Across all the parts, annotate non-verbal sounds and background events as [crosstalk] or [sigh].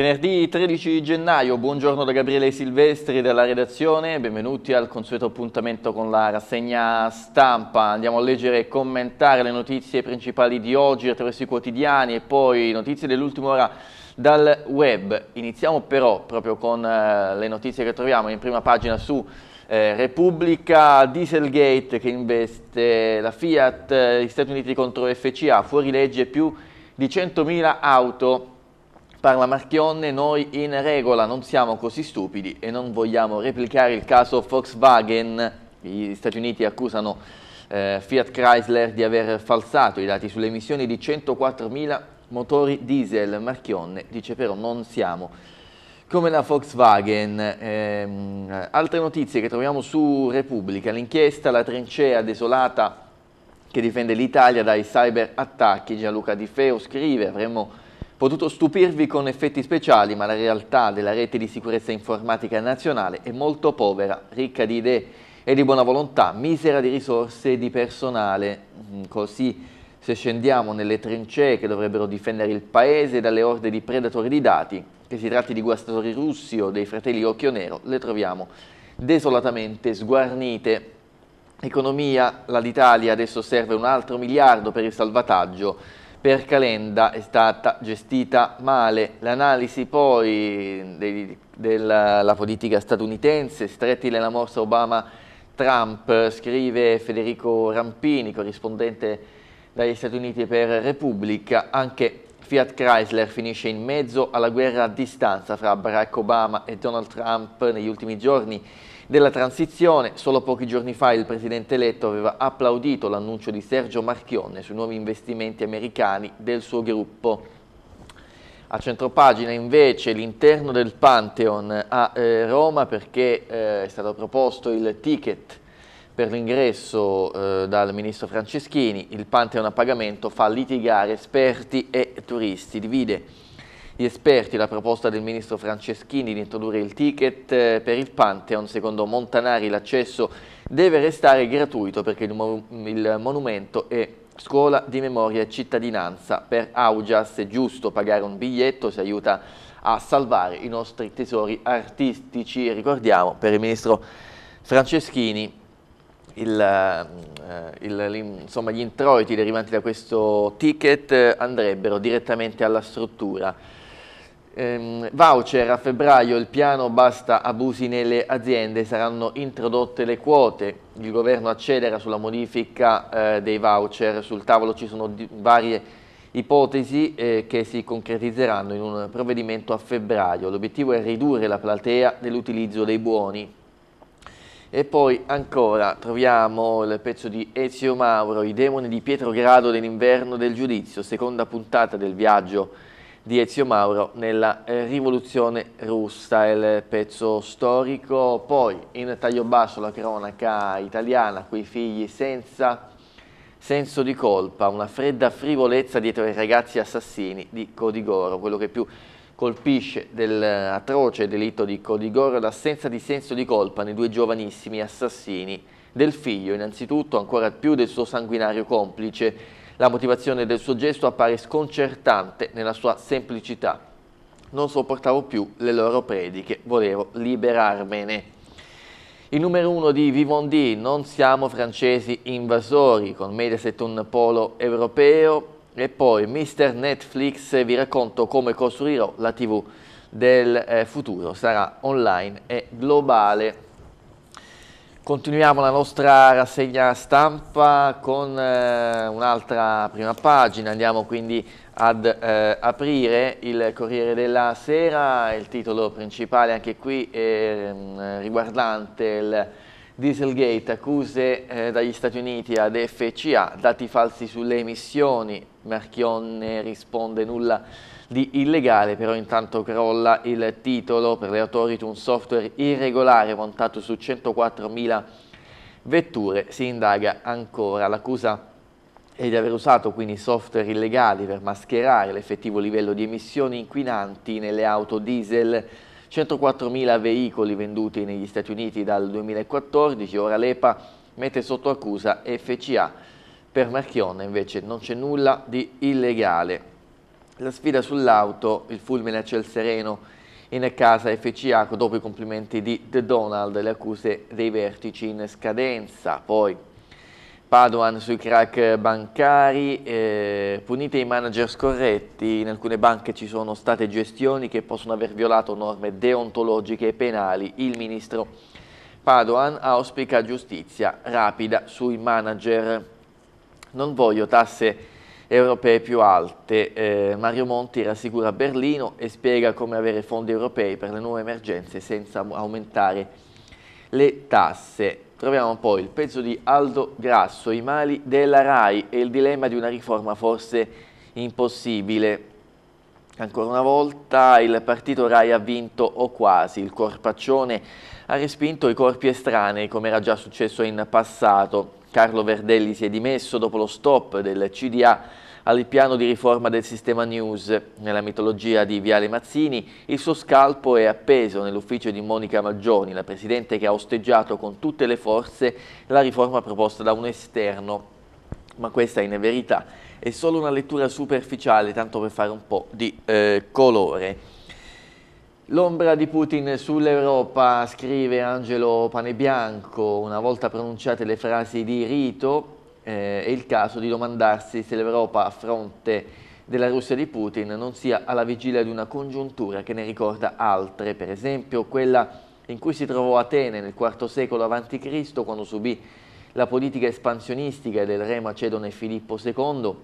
Venerdì 13 gennaio, buongiorno da Gabriele Silvestri della redazione, benvenuti al consueto appuntamento con la rassegna stampa. Andiamo a leggere e commentare le notizie principali di oggi attraverso i quotidiani e poi notizie dell'ultima ora dal web. Iniziamo però proprio con eh, le notizie che troviamo in prima pagina su eh, Repubblica Dieselgate che investe la Fiat, eh, gli Stati Uniti contro FCA, fuori legge più di 100.000 auto Parla Marchionne, noi in regola non siamo così stupidi e non vogliamo replicare il caso Volkswagen. Gli Stati Uniti accusano eh, Fiat Chrysler di aver falsato i dati sulle emissioni di 104.000 motori diesel. Marchionne dice però non siamo come la Volkswagen. Eh, altre notizie che troviamo su Repubblica, l'inchiesta, la trincea desolata che difende l'Italia dai cyberattacchi. Gianluca Di Feo scrive, avremmo potuto stupirvi con effetti speciali, ma la realtà della rete di sicurezza informatica nazionale è molto povera, ricca di idee e di buona volontà, misera di risorse e di personale. Mm, così, se scendiamo nelle trincee che dovrebbero difendere il paese dalle orde di predatori di dati, che si tratti di guastatori russi o dei fratelli Occhio Nero, le troviamo desolatamente sguarnite. Economia, la d'Italia adesso serve un altro miliardo per il salvataggio per Calenda è stata gestita male. L'analisi poi dei, della politica statunitense, stretti nella morsa Obama-Trump, scrive Federico Rampini, corrispondente dagli Stati Uniti per Repubblica, anche Fiat Chrysler finisce in mezzo alla guerra a distanza fra Barack Obama e Donald Trump negli ultimi giorni della transizione. Solo pochi giorni fa il presidente eletto aveva applaudito l'annuncio di Sergio Marchionne sui nuovi investimenti americani del suo gruppo. A centropagina invece l'interno del Pantheon a eh, Roma perché eh, è stato proposto il ticket per l'ingresso eh, dal ministro Franceschini. Il Pantheon a pagamento fa litigare esperti e turisti, divide gli esperti, la proposta del ministro Franceschini di introdurre il ticket eh, per il Pantheon, secondo Montanari l'accesso deve restare gratuito perché il, mo il monumento è scuola di memoria e cittadinanza. Per Augias è giusto pagare un biglietto, si aiuta a salvare i nostri tesori artistici. Ricordiamo per il ministro Franceschini il, eh, il, insomma, gli introiti derivanti da questo ticket eh, andrebbero direttamente alla struttura ehm, voucher a febbraio, il piano basta abusi nelle aziende, saranno introdotte le quote, il governo accelera sulla modifica eh, dei voucher, sul tavolo ci sono varie ipotesi eh, che si concretizzeranno in un provvedimento a febbraio. L'obiettivo è ridurre la platea dell'utilizzo dei buoni. E poi ancora troviamo il pezzo di Ezio Mauro, i demoni di Pietro Grado nell'inverno del giudizio, seconda puntata del viaggio di Ezio Mauro nella eh, rivoluzione russa, il pezzo storico. Poi in taglio basso la cronaca italiana, quei figli senza senso di colpa, una fredda frivolezza dietro ai ragazzi assassini di Codigoro, quello che più colpisce dell'atroce eh, delitto di Codigoro è l'assenza di senso di colpa nei due giovanissimi assassini del figlio, innanzitutto ancora più del suo sanguinario complice la motivazione del suo gesto appare sconcertante nella sua semplicità. Non sopportavo più le loro prediche, volevo liberarmene. Il numero uno di Vivondi, non siamo francesi invasori, con Mediaset un polo europeo. E poi Mister Netflix, vi racconto come costruirò la tv del eh, futuro, sarà online e globale. Continuiamo la nostra rassegna stampa con eh, un'altra prima pagina, andiamo quindi ad eh, aprire il Corriere della Sera, il titolo principale anche qui è eh, riguardante il Dieselgate, accuse eh, dagli Stati Uniti ad FCA, dati falsi sulle emissioni, Marchionne risponde nulla di illegale, però intanto crolla il titolo per le autorità un software irregolare montato su 104.000 vetture, si indaga ancora. L'accusa è di aver usato quindi software illegali per mascherare l'effettivo livello di emissioni inquinanti nelle auto diesel 104.000 veicoli venduti negli Stati Uniti dal 2014, ora l'EPA mette sotto accusa FCA. Per Marchionne invece non c'è nulla di illegale. La sfida sull'auto, il fulmine a ciel sereno in casa FCA dopo i complimenti di The Donald, le accuse dei vertici in scadenza. Poi Padoan sui crack bancari, eh, punite i manager scorretti, in alcune banche ci sono state gestioni che possono aver violato norme deontologiche e penali, il ministro Padoan auspica giustizia rapida sui manager. Non voglio tasse europee più alte, eh, Mario Monti rassicura Berlino e spiega come avere fondi europei per le nuove emergenze senza aumentare le tasse. Troviamo poi il pezzo di Aldo Grasso, i mali della RAI e il dilemma di una riforma forse impossibile. Ancora una volta il partito RAI ha vinto o quasi, il corpaccione ha respinto i corpi estranei come era già successo in passato. Carlo Verdelli si è dimesso dopo lo stop del CDA al piano di riforma del sistema news. Nella mitologia di Viale Mazzini il suo scalpo è appeso nell'ufficio di Monica Maggioni, la presidente che ha osteggiato con tutte le forze la riforma proposta da un esterno. Ma questa in verità è solo una lettura superficiale, tanto per fare un po' di eh, colore. L'ombra di Putin sull'Europa, scrive Angelo Panebianco, una volta pronunciate le frasi di rito, eh, è il caso di domandarsi se l'Europa a fronte della Russia di Putin non sia alla vigilia di una congiuntura che ne ricorda altre, per esempio quella in cui si trovò Atene nel IV secolo a.C. quando subì la politica espansionistica del re macedone Filippo II.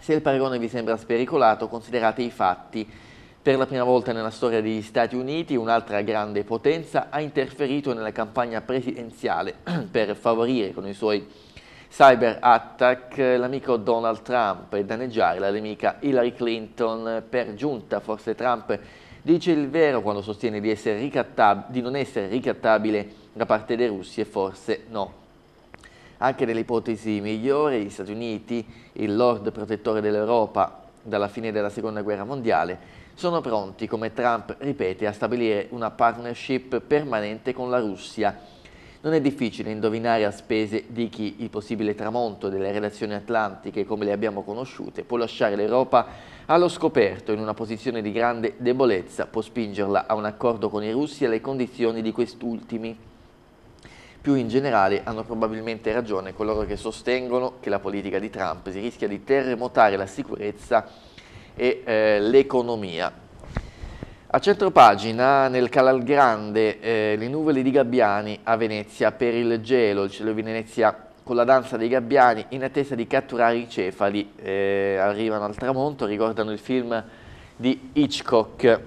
Se il paragone vi sembra spericolato, considerate i fatti. Per la prima volta nella storia degli Stati Uniti, un'altra grande potenza ha interferito nella campagna presidenziale [clears throat] per favorire con i suoi cyber attack l'amico Donald Trump e danneggiare la nemica Hillary Clinton. Per giunta forse Trump dice il vero quando sostiene di, di non essere ricattabile da parte dei russi e forse no anche nelle ipotesi migliori, gli Stati Uniti, il Lord protettore dell'Europa dalla fine della Seconda Guerra Mondiale, sono pronti, come Trump ripete, a stabilire una partnership permanente con la Russia non è difficile indovinare a spese di chi il possibile tramonto delle relazioni atlantiche come le abbiamo conosciute può lasciare l'Europa allo scoperto in una posizione di grande debolezza, può spingerla a un accordo con i russi alle condizioni di quest'ultimi. Più in generale hanno probabilmente ragione coloro che sostengono che la politica di Trump si rischia di terremotare la sicurezza e eh, l'economia a centropagina nel Calal Grande eh, le nuvole di gabbiani a Venezia per il gelo, il cielo di Venezia con la danza dei gabbiani in attesa di catturare i cefali, eh, arrivano al tramonto, ricordano il film di Hitchcock,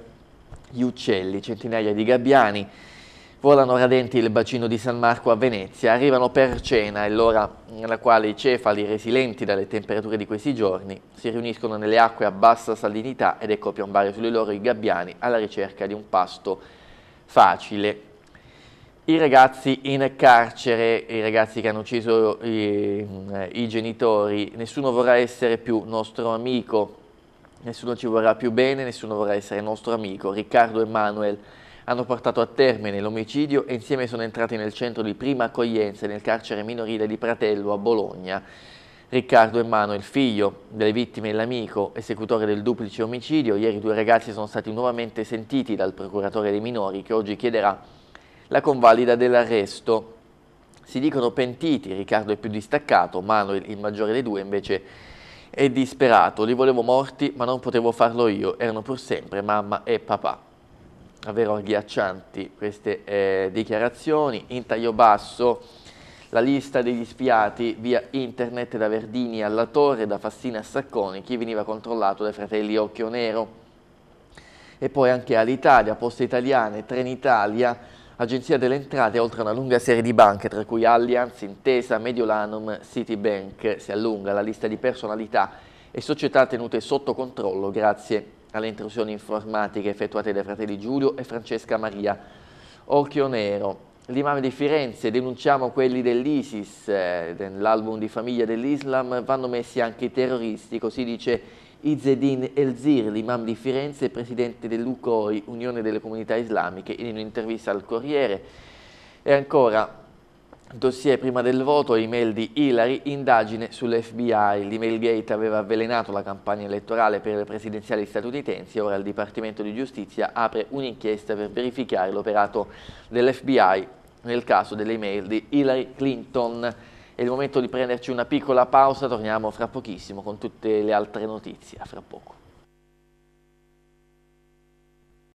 gli uccelli, centinaia di gabbiani Volano radenti il bacino di San Marco a Venezia, arrivano per cena, è l'ora nella quale i cefali resilienti dalle temperature di questi giorni si riuniscono nelle acque a bassa salinità ed ecco piombare sulle loro i gabbiani alla ricerca di un pasto facile. I ragazzi in carcere, i ragazzi che hanno ucciso i, eh, i genitori, nessuno vorrà essere più nostro amico, nessuno ci vorrà più bene, nessuno vorrà essere nostro amico. Riccardo Emanuel hanno portato a termine l'omicidio e insieme sono entrati nel centro di prima accoglienza nel carcere minorile di Pratello a Bologna. Riccardo e Mano, il figlio delle vittime e l'amico, esecutore del duplice omicidio, ieri i due ragazzi sono stati nuovamente sentiti dal procuratore dei minori che oggi chiederà la convalida dell'arresto. Si dicono pentiti, Riccardo è più distaccato, Mano, il maggiore dei due, invece è disperato. Li volevo morti, ma non potevo farlo io, erano pur sempre mamma e papà davvero agghiaccianti queste eh, dichiarazioni. In taglio basso la lista degli spiati via internet da Verdini alla Torre, da Fassina a Sacconi, chi veniva controllato dai fratelli Occhio Nero. E poi anche all'Italia, Poste Italiane, Trenitalia, Agenzia delle Entrate, oltre a una lunga serie di banche, tra cui Allianz, Intesa, Mediolanum, Citibank, si allunga la lista di personalità e società tenute sotto controllo grazie a alle intrusioni informatiche effettuate dai fratelli Giulio e Francesca Maria. Occhio nero. L'imam di Firenze, denunciamo quelli dell'ISIS, nell'album eh, di famiglia dell'Islam vanno messi anche i terroristi, così dice Izzedin Elzir, l'imam di Firenze, presidente dell'UCOI, Unione delle Comunità Islamiche, in un'intervista al Corriere. E ancora, dossier prima del voto, email di Hillary, indagine sull'FBI. L'email gate aveva avvelenato la campagna elettorale per le presidenziali statunitensi, ora il Dipartimento di Giustizia apre un'inchiesta per verificare l'operato dell'FBI nel caso delle email di Hillary Clinton. È il momento di prenderci una piccola pausa, torniamo fra pochissimo con tutte le altre notizie, fra poco.